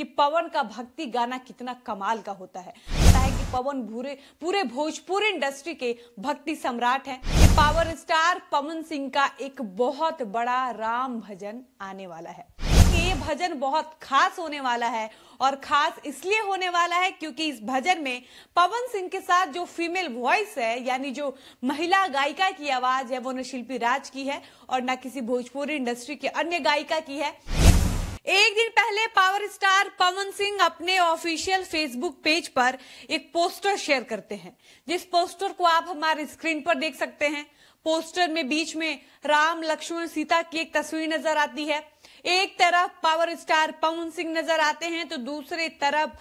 कि पवन का भक्ति गाना कितना कमाल का होता है पता है कि पवन भूरे पूरे भोजपुर इंडस्ट्री के भक्ति सम्राट हैं पावर स्टार पवन सिंह का एक बहुत बड़ा राम भजन आने वाला है ये भजन बहुत खास होने वाला है और खास इसलिए होने वाला है क्योंकि इस भजन में पवन सिंह के साथ जो फीमेल वॉइस है यानी जो महिला गायिका की आवाज है वो न शिल्पी राज की है और न किसी भोजपुरी इंडस्ट्री के अन्य गायिका की है एक दिन पहले पावर स्टार पवन सिंह अपने ऑफिशियल फेसबुक पेज पर एक पोस्टर शेयर करते हैं जिस पोस्टर को आप हमारे स्क्रीन पर देख सकते हैं पोस्टर में बीच में राम लक्ष्मण सीता की एक तस्वीर नजर आती है एक तरफ पावर स्टार पवन सिंह नजर आते हैं तो दूसरे तरफ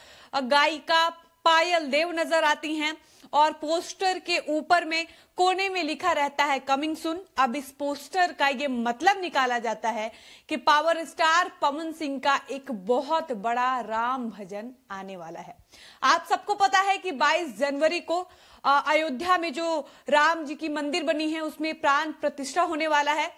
गायिका पायल देव नजर आती हैं और पोस्टर के ऊपर में कोने में लिखा रहता है कमिंग सुन अब इस पोस्टर का ये मतलब निकाला जाता है कि पावर स्टार पवन सिंह का एक बहुत बड़ा राम भजन आने वाला है आप सबको पता है कि 22 जनवरी को अयोध्या में जो राम जी की मंदिर बनी है उसमें प्राण प्रतिष्ठा होने वाला है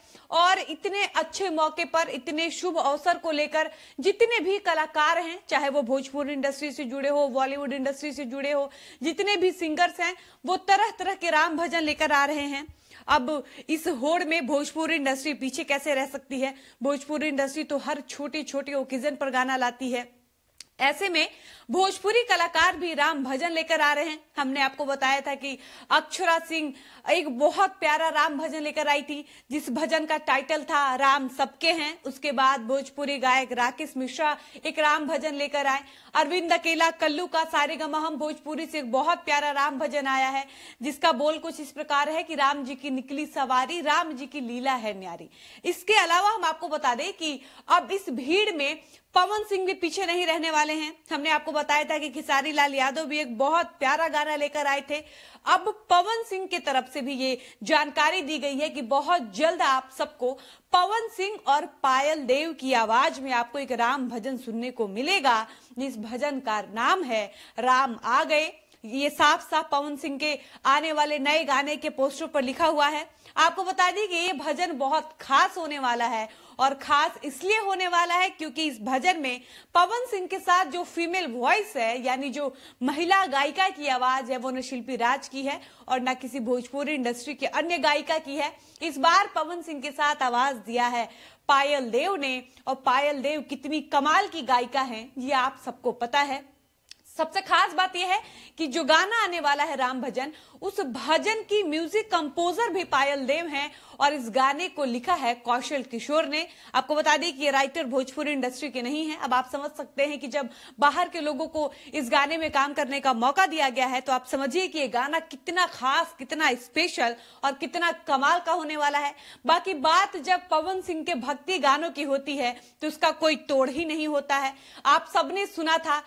और इतने अच्छे मौके पर इतने शुभ अवसर को लेकर जितने भी कलाकार हैं चाहे वो भोजपुर इंडस्ट्री से जुड़े हो बॉलीवुड इंडस्ट्री से जुड़े हो जितने भी सिंगर्स हैं वो तरह तरह के राम भजन लेकर आ रहे हैं अब इस होड़ में भोजपुरी इंडस्ट्री पीछे कैसे रह सकती है भोजपुरी इंडस्ट्री तो हर छोटी छोटी ओकेजन पर गाना लाती है ऐसे में भोजपुरी कलाकार भी राम भजन लेकर आ रहे हैं हमने आपको बताया था कि अक्षरा सिंह एक बहुत प्यारा राम भजन लेकर आई थी जिस भजन का टाइटल था राम सबके हैं उसके बाद भोजपुरी गायक राकेश मिश्रा एक राम भजन लेकर आए अरविंद अकेला कल्लू का सारे हम भोजपुरी से एक बहुत प्यारा राम भजन आया है जिसका बोल कुछ इस प्रकार है कि राम जी की निकली सवारी राम जी की लीला है न्यारी इसके अलावा हम आपको बता दें कि अब इस भीड़ में पवन सिंह भी पीछे नहीं रहने वाले हैं हमने आपको बताया था कि खिसारी लाल यादव भी एक बहुत प्यारा गाना लेकर आए थे अब पवन सिंह की तरफ से भी ये जानकारी दी गई है कि बहुत जल्द आप सबको पवन सिंह और पायल देव की आवाज में आपको एक राम भजन सुनने को मिलेगा इस भजन का नाम है राम आ गए ये साफ साफ पवन सिंह के आने वाले नए गाने के पोस्टर पर लिखा हुआ है आपको बता दें कि ये भजन बहुत खास होने वाला है और खास इसलिए होने वाला है क्योंकि इस भजन में पवन सिंह के साथ जो फीमेल वॉइस है यानी जो महिला गायिका की आवाज है वो न शिल्पी राज की है और न किसी भोजपुरी इंडस्ट्री के अन्य गायिका की है इस बार पवन सिंह के साथ आवाज दिया है पायल देव ने और पायल देव कितनी कमाल की गायिका है ये आप सबको पता है सबसे खास बात यह है कि जो गाना आने वाला है राम भजन उस भजन की म्यूजिक कंपोजर भी पायल देव हैं और इस गाने को लिखा है कौशल किशोर ने आपको बता दें कि ये राइटर भोजपुरी इंडस्ट्री के नहीं है अब आप समझ सकते हैं कि जब बाहर के लोगों को इस गाने में काम करने का मौका दिया गया है तो आप समझिए कि ये गाना कितना खास कितना स्पेशल और कितना कमाल का होने वाला है बाकी बात जब पवन सिंह के भक्ति गानों की होती है तो उसका कोई तोड़ ही नहीं होता है आप सबने सुना था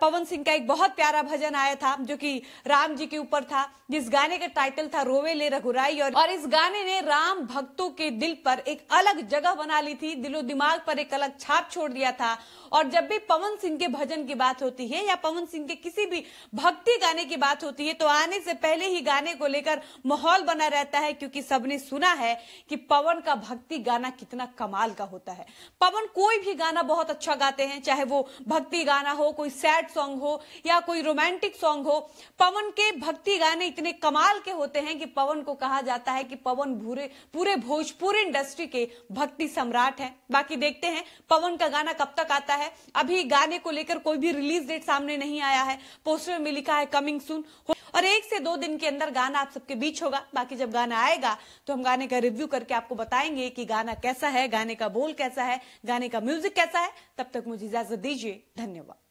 पवन सिंह का एक बहुत प्यारा भजन आया था जो कि राम जी के ऊपर था जिस गाने का टाइटल था रोवे ले रघुराई और, और इस गाने ने राम भक्तों के दिल पर एक अलग जगह बना ली थी दिलो दिमाग पर एक अलग छाप छोड़ दिया था और जब भी पवन सिंह के भजन की बात होती है या पवन सिंह के किसी भी भक्ति गाने की बात होती है तो आने से पहले ही गाने को लेकर माहौल बना रहता है क्योंकि सबने सुना है कि पवन का भक्ति गाना कितना कमाल का होता है पवन कोई भी गाना बहुत अच्छा गाते हैं चाहे वो भक्ति गाना हो कोई सैड सॉन्ग हो या कोई रोमांटिक सॉन्ग हो पवन के भक्ति गाने इतने कमाल के होते हैं कि पवन को कहा जाता है कि पवन भूरे पूरे भोजपुर इंडस्ट्री के भक्ति सम्राट हैं बाकी देखते हैं पवन का गाना कब तक आता है अभी गाने को लेकर कोई भी रिलीज डेट सामने नहीं आया है पोस्टर में लिखा है कमिंग सुन और एक से दो दिन के अंदर गाना आप सबके बीच होगा बाकी जब गाना आएगा तो हम गाने का रिव्यू करके आपको बताएंगे कि गाना कैसा है गाने का बोल कैसा है गाने का म्यूजिक कैसा है तब तक मुझे इजाजत दीजिए धन्यवाद